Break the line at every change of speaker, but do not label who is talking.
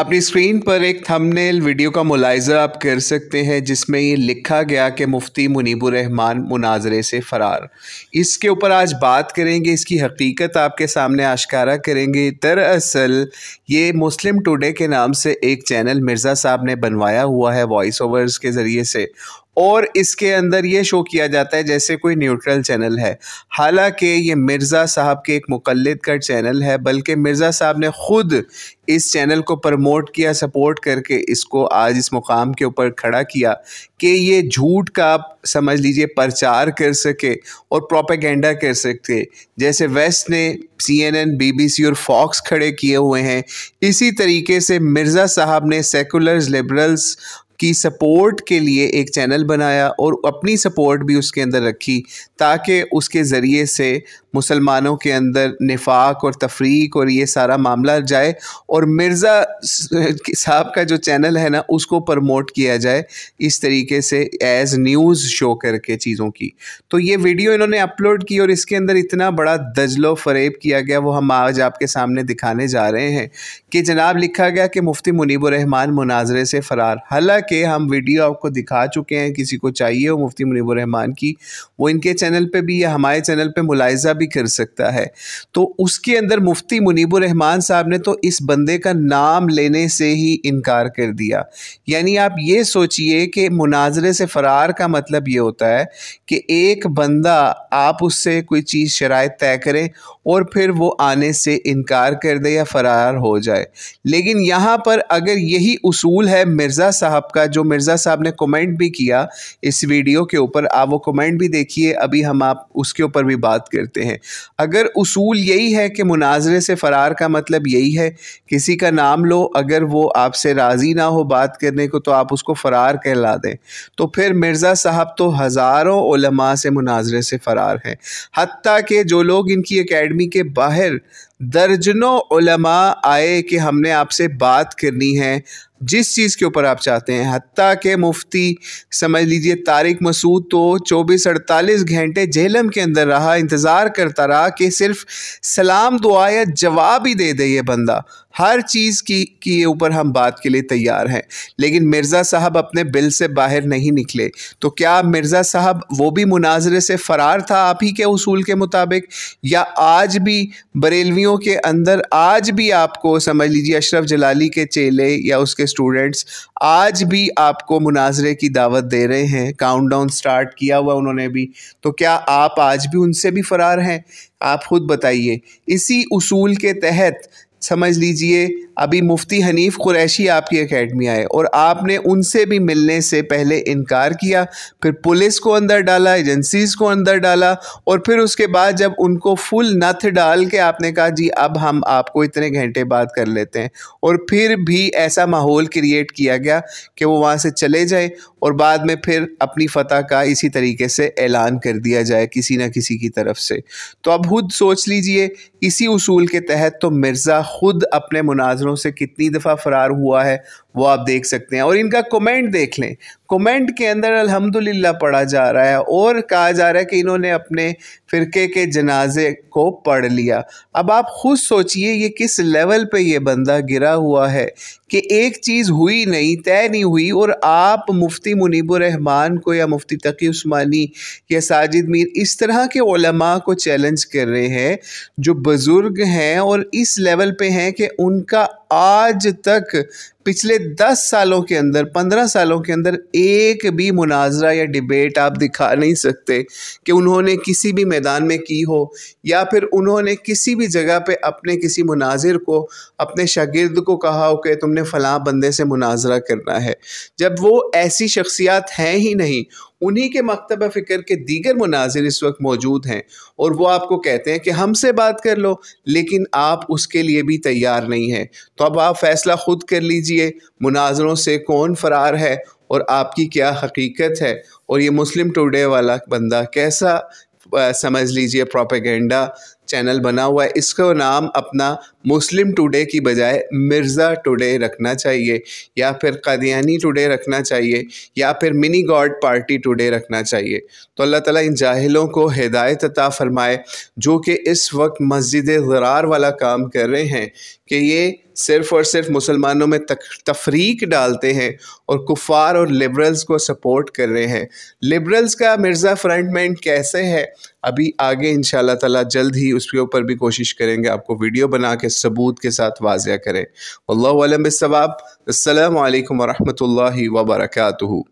अपनी स्क्रीन पर एक थंबनेल वीडियो का मुलायजा आप कर सकते हैं जिसमें ये लिखा गया कि मुफ्ती मुनीबुर रहमान मुनाजरे से फ़रार इसके ऊपर आज बात करेंगे इसकी हकीकत आपके सामने आशकारा करेंगे दरअसल ये मुस्लिम टुडे के नाम से एक चैनल मिर्ज़ा साहब ने बनवाया हुआ है वॉइस ओवर्स के ज़रिए से और इसके अंदर ये शो किया जाता है जैसे कोई न्यूट्रल चैनल है हालांकि ये मिर्ज़ा साहब के एक मुकलद का चैनल है बल्कि मिर्ज़ा साहब ने ख़ुद इस चैनल को प्रमोट किया सपोर्ट करके इसको आज इस मुकाम के ऊपर खड़ा किया कि ये झूठ का समझ लीजिए प्रचार कर सके और प्रोपेगेंडा कर सके जैसे वेस्ट ने सीएनएन, बीबीसी और फॉक्स खड़े किए हुए हैं इसी तरीके से मिर्ज़ा साहब ने सेकुलर्स लिबरल्स की सपोर्ट के लिए एक चैनल बनाया और अपनी सपोर्ट भी उसके अंदर रखी ताकि उसके ज़रिए से मुसलमानों के अंदर निफाक और तफरीक और ये सारा मामला जाए और मिर्ज़ा साहब का जो चैनल है ना उसको प्रमोट किया जाए इस तरीके से एज़ न्यूज़ शो करके चीज़ों की तो ये वीडियो इन्होंने अपलोड की और इसके अंदर इतना बड़ा दजलो फरेब किया गया वो हम आज आपके सामने दिखाने जा रहे हैं कि जनाब लिखा गया कि मुफ्ती मुनीबरहमान मुनाजरे से फ़रार हालाँकि हम वीडियो आपको दिखा चुके हैं किसी को चाहिए हो मुफ्ती मुनीबरहमान की वो इनके चैनल पर भी या हमारे चैनल पर मुलायजा भी कर सकता है तो उसके अंदर मुफ्ती मुनीबुर रहमान साहब ने तो इस बंदे का नाम लेने से ही इनकार कर दिया यानी आप ये सोचिए कि मुनाजरे से फ़रार का मतलब ये होता है कि एक बंदा आप उससे कोई चीज़ शराय तय करें और फिर वो आने से इनकार कर दे या फ़रार हो जाए लेकिन यहाँ पर अगर यही उसूल है मिर्ज़ा साहब का जो मिर्ज़ा साहब ने कमेंट भी किया इस वीडियो के ऊपर आप वो कमेंट भी देखिए अभी हम आप उसके ऊपर भी बात करते हैं हैं अगर उसूल यही है कि मुनाजरे से फ़रार का मतलब यही है किसी का नाम लो अगर वो आपसे राज़ी ना हो बात करने को तो आप उसको फ़रार कहला दें तो फिर मिर्ज़ा साहब तो हज़ारों से मुनाजरे से फ़रार हैं हती कि जो लोग इनकी अकेडमी के बाहर दर्जनों आए कि हमने आपसे बात करनी है जिस चीज़ के ऊपर आप चाहते हैं हती के मुफ्ती समझ लीजिए तारिक मसूद तो चौबीस अड़तालीस घंटे जहलम के अंदर रहा इंतज़ार करता रहा कि सिर्फ सलाम दुआ या जवाब ही दे दे ये बंदा हर चीज़ की के ऊपर हम बात के लिए तैयार हैं लेकिन मिर्ज़ा साहब अपने बिल से बाहर नहीं निकले तो क्या मिर्ज़ा साहब वो भी मुनाजरे से फ़रार था आप ही के उसूल के मुताबिक या आज भी बरेलवियों के अंदर आज भी आपको समझ लीजिए अशरफ जलाली के चेले या उसके स्टूडेंट्स आज भी आपको मुनाजरे की दावत दे रहे हैं काउंटडाउन स्टार्ट किया हुआ उन्होंने भी तो क्या आप आज भी उनसे भी फ़रार हैं आप खुद बताइए इसी उसूल के तहत समझ लीजिए अभी मुफ्ती हनीफ कुरैशी आपकी एकेडमी आए और आपने उनसे भी मिलने से पहले इनकार किया फिर पुलिस को अंदर डाला एजेंसीज़ को अंदर डाला और फिर उसके बाद जब उनको फुल नथ डाल के आपने कहा जी अब हम आपको इतने घंटे बात कर लेते हैं और फिर भी ऐसा माहौल क्रिएट किया गया कि वो वहाँ से चले जाए और बाद में फिर अपनी फतह का इसी तरीके से ऐलान कर दिया जाए किसी न किसी की तरफ से तो अब खुद सोच लीजिए इसी उसूल के तहत तो मिर्ज़ा खुद अपने मुनाजरों से कितनी दफ़ा फ़रार हुआ है वो आप देख सकते हैं और इनका कमेंट देख लें कमेंट के अंदर अल्हम्दुलिल्लाह पढ़ा जा रहा है और कहा जा रहा है कि इन्होंने अपने फ़िरके के जनाजे को पढ़ लिया अब आप ख़ुद सोचिए ये किस लेवल पे ये बंदा गिरा हुआ है कि एक चीज़ हुई नहीं तय नहीं हुई और आप मुफ्ती मुनीबरहमान को या मुफ्ती तकी उस्मानी या साजिद मीर इस तरह के ओलमा को चैलेंज कर रहे हैं जो बुज़ुर्ग हैं और इस लेवल पर हैं कि उनका आज तक पिछले दस सालों के अंदर पंद्रह सालों के अंदर एक भी मुनाजरा या डिबेट आप दिखा नहीं सकते कि उन्होंने किसी भी मैदान में की हो या फिर उन्होंने किसी भी जगह पे अपने किसी मुनाजिर को अपने शागिर्द को कहा हो कि तुमने फ़लाँ बंदे से मुनाजरा करना है जब वो ऐसी शख्सियात हैं ही नहीं उन्हीं के मकतब फ़िक्र के दीगर मनाजिर इस वक्त मौजूद हैं और वो आपको कहते हैं कि हमसे बात कर लो लेकिन आप उसके लिए भी तैयार नहीं हैं तो अब आप फ़ैसला ख़ुद कर लीजिए मुनाजरों से कौन फ़रार है और आपकी क्या हकीकत है और ये मुस्लिम टुडे वाला बंदा कैसा समझ लीजिए प्रोपेगेंडा चैनल बना हुआ है इसका नाम अपना मुस्लिम टुडे की बजाय मिर्ज़ा टुडे रखना चाहिए या फिर कादियानी टुडे रखना चाहिए या फिर मिनी गॉड पार्टी टुडे रखना चाहिए तो अल्लाह ताला इन जाहिलों को हिदायत अता फ़रमाए जो कि इस वक्त मस्जिद ज़रार वाला काम कर रहे हैं कि ये सिर्फ़ और सिर्फ मुसलमानों में तक, तफरीक डालते हैं और कुफार और लिबरल्स को सपोर्ट कर रहे हैं लिबरल्स का मिर्ज़ा फ्रंट मैन कैसे है अभी आगे इन ताला जल्द ही उसके ऊपर भी कोशिश करेंगे आपको वीडियो बना के सबूत के साथ वाजिया करें अल्लाम बसवाब असल वरहमल वर्का